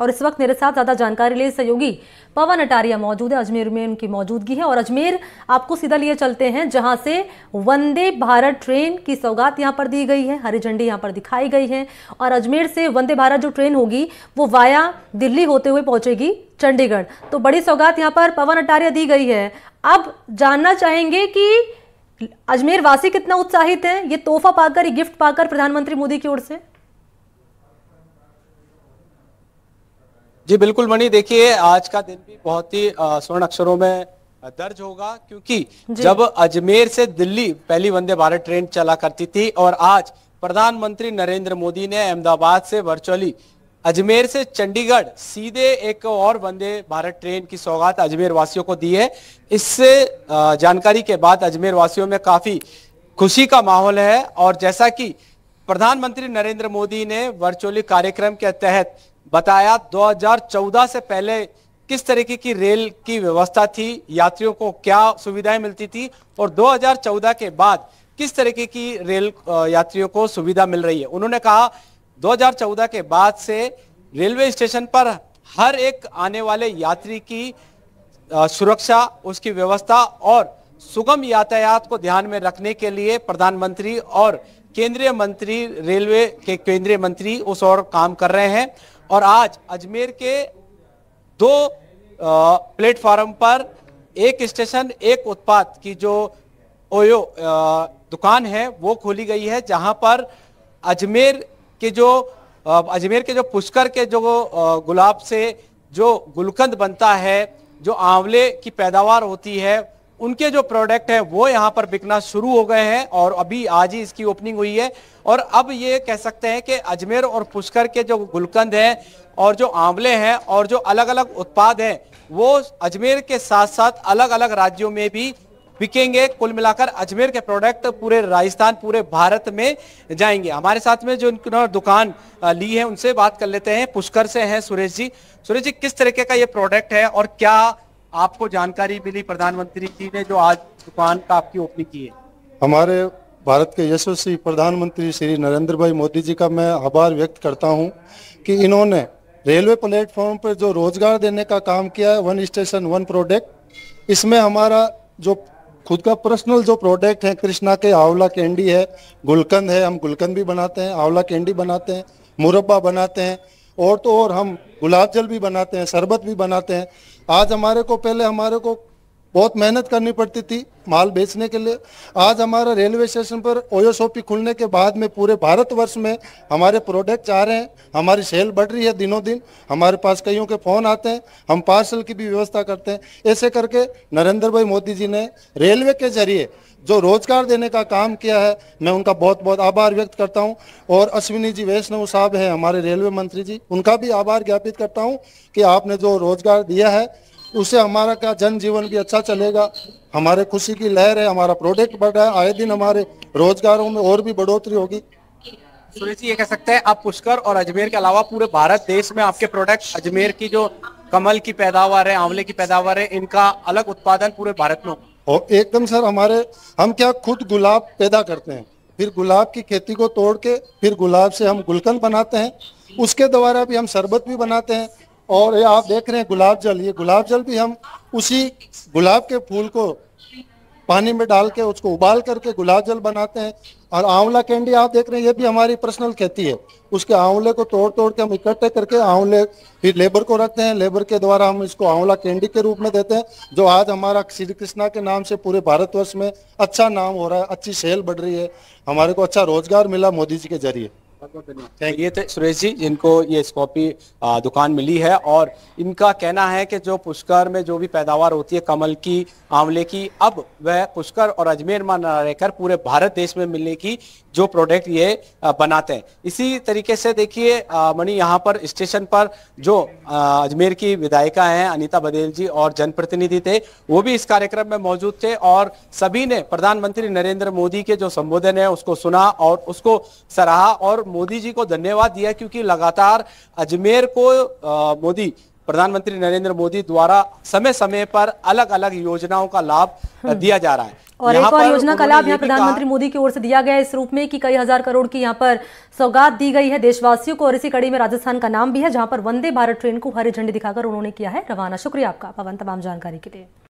और इस वक्त मेरे साथ ज्यादा जानकारी लिए सहयोगी पवन अटारिया मौजूद है अजमेर में उनकी मौजूदगी है और अजमेर आपको सीधा लिए चलते हैं जहां से वंदे भारत ट्रेन की सौगात यहां पर दी गई है हरी झंडी यहां पर दिखाई गई है और अजमेर से वंदे भारत जो ट्रेन होगी वो वाया दिल्ली होते हुए पहुंचेगी चंडीगढ़ तो बड़ी सौगात यहाँ पर पवन अटारिया दी गई है अब जानना चाहेंगे कि अजमेर वासी कितना उत्साहित है ये तोहफा पाकर ये गिफ्ट पाकर प्रधानमंत्री मोदी की ओर से जी बिल्कुल मणि देखिए आज का दिन भी बहुत ही स्वर्ण अक्षरों में दर्ज होगा क्योंकि जब अजमेर से दिल्ली पहली वंदे भारत ट्रेन चला करती थी और आज प्रधानमंत्री नरेंद्र मोदी ने अहमदाबाद से वर्चुअली अजमेर से चंडीगढ़ सीधे एक और वंदे भारत ट्रेन की सौगात अजमेर वासियों को दी है इससे जानकारी के बाद अजमेर वासियों में काफी खुशी का माहौल है और जैसा कि प्रधानमंत्री नरेंद्र मोदी ने वर्चुअली कार्यक्रम के तहत बताया 2014 से पहले किस तरीके की रेल की व्यवस्था थी यात्रियों को क्या सुविधाएं मिलती थी और 2014 के बाद किस तरीके की रेल यात्रियों को सुविधा मिल रही है उन्होंने कहा 2014 के बाद से रेलवे स्टेशन पर हर एक आने वाले यात्री की सुरक्षा उसकी व्यवस्था और सुगम यातायात को ध्यान में रखने के लिए प्रधानमंत्री और केंद्रीय मंत्री रेलवे के केंद्रीय मंत्री उस और काम कर रहे हैं और आज अजमेर के दो प्लेटफार्म पर एक स्टेशन एक उत्पाद की जो ओयो दुकान है वो खोली गई है जहां पर अजमेर के जो अजमेर के जो पुष्कर के जो गुलाब से जो गुलकंद बनता है जो आंवले की पैदावार होती है उनके जो प्रोडक्ट है वो यहाँ पर बिकना शुरू हो गए हैं और अभी आज ही इसकी ओपनिंग हुई है और अब ये कह सकते हैं कि अजमेर और पुष्कर के जो गुलकंद हैं और जो आंवले हैं और जो अलग अलग उत्पाद हैं वो अजमेर के साथ साथ अलग अलग राज्यों में भी बिकेंगे कुल मिलाकर अजमेर के प्रोडक्ट पूरे राजस्थान पूरे भारत में जाएंगे हमारे साथ में जो इन्होंने दुकान ली है उनसे बात कर लेते हैं पुष्कर से हैं सुरेश जी सुरेश जी किस तरीके का ये प्रोडक्ट है और क्या आपको जानकारी मिली प्रधानमंत्री जी ने जो आज दुकान का आपकी ओपनिंग की है हमारे भारत के यशस्वी प्रधानमंत्री श्री नरेंद्र भाई मोदी जी का मैं आभार व्यक्त करता हूं कि इन्होंने रेलवे प्लेटफॉर्म पर जो रोजगार देने का काम किया है वन स्टेशन वन प्रोडक्ट इसमें हमारा जो खुद का पर्सनल जो प्रोडक्ट है कृष्णा के आंवला कैंडी है गुलकंद है हम गुलकंद भी बनाते हैं आंवला कैंडी बनाते हैं मुरब्बा बनाते हैं और तो और हम गुलाब जल भी बनाते हैं शरबत भी बनाते हैं आज हमारे को पहले हमारे को बहुत मेहनत करनी पड़ती थी माल बेचने के लिए आज हमारा रेलवे स्टेशन पर ओयो शॉपी खुलने के बाद में पूरे भारतवर्ष में हमारे प्रोडक्ट्स आ रहे हैं हमारी सेल बढ़ रही है दिनों दिन हमारे पास कईयों के फ़ोन आते हैं हम पार्सल की भी व्यवस्था करते हैं ऐसे करके नरेंद्र भाई मोदी जी ने रेलवे के जरिए जो रोजगार देने का काम किया है मैं उनका बहुत बहुत आभार व्यक्त करता हूँ और अश्विनी जी वैष्णव साहब हैं हमारे रेलवे मंत्री जी उनका भी आभार ज्ञापित करता हूँ कि आपने जो रोजगार दिया है उससे हमारा क्या जनजीवन भी अच्छा चलेगा हमारे खुशी की लहर है हमारा प्रोडक्ट बढ़ रहा है आए दिन हमारे रोजगारों में और भी बढ़ोतरी होगी सुरेश जी ये कह सकते हैं आप पुष्कर और अजमेर के अलावा पूरे भारत देश में आपके प्रोडक्ट अजमेर की जो कमल की पैदावार है आंवले की पैदावार है इनका अलग उत्पादन पूरे भारत में हो एकदम सर हमारे हम क्या खुद गुलाब पैदा करते हैं फिर गुलाब की खेती को तोड़ के फिर गुलाब से हम गुलकंद बनाते हैं उसके द्वारा भी हम शरबत भी बनाते हैं और ये आप देख रहे हैं गुलाब जल ये गुलाब जल भी हम उसी गुलाब के फूल को पानी में डाल के उसको उबाल करके गुलाब जल बनाते हैं और आंवला कैंडी आप देख रहे हैं ये भी हमारी पर्सनल खेती है उसके आंवले को तोड़ तोड़ के हम इकट्ठे करके आंवले फिर लेबर को रखते हैं लेबर के द्वारा हम इसको आंवला कैंडी के रूप में देते हैं जो आज हमारा श्री कृष्णा के नाम से पूरे भारतवर्ष में अच्छा नाम हो रहा है अच्छी सेल बढ़ रही है हमारे को अच्छा रोजगार मिला मोदी जी के जरिए थैंक ये थे सुरेश जी जिनको ये स्कॉपी दुकान मिली है और इनका कहना है कि जो पुष्कर में जो भी पैदावार होती है कमल की आंवले की अब वह पुष्कर और अजमेर में न रहकर पूरे भारत देश में मिलने की जो प्रोडक्ट ये बनाते हैं इसी तरीके से देखिए मणि यहाँ पर स्टेशन पर जो अजमेर की विधायिका हैं अनीता बदेल जी और जनप्रतिनिधि थे वो भी इस कार्यक्रम में मौजूद थे और सभी ने प्रधानमंत्री नरेंद्र मोदी के जो संबोधन है उसको सुना और उसको सराहा और मोदी जी को धन्यवाद दिया क्योंकि लगातार अजमेर को मोदी प्रधानमंत्री नरेंद्र मोदी द्वारा समय समय पर अलग अलग योजनाओं का लाभ हम्म। दिया जा रहा है और एक और योजना का लाभ यहाँ प्रधानमंत्री मोदी की ओर से दिया गया इस रूप में कि कई हजार करोड़ की यहाँ पर सौगात दी गई है देशवासियों को और इसी कड़ी में राजस्थान का नाम भी है जहां पर वंदे भारत ट्रेन को हरी झंडी दिखाकर उन्होंने किया है रवाना शुक्रिया आपका पवन तमाम जानकारी के लिए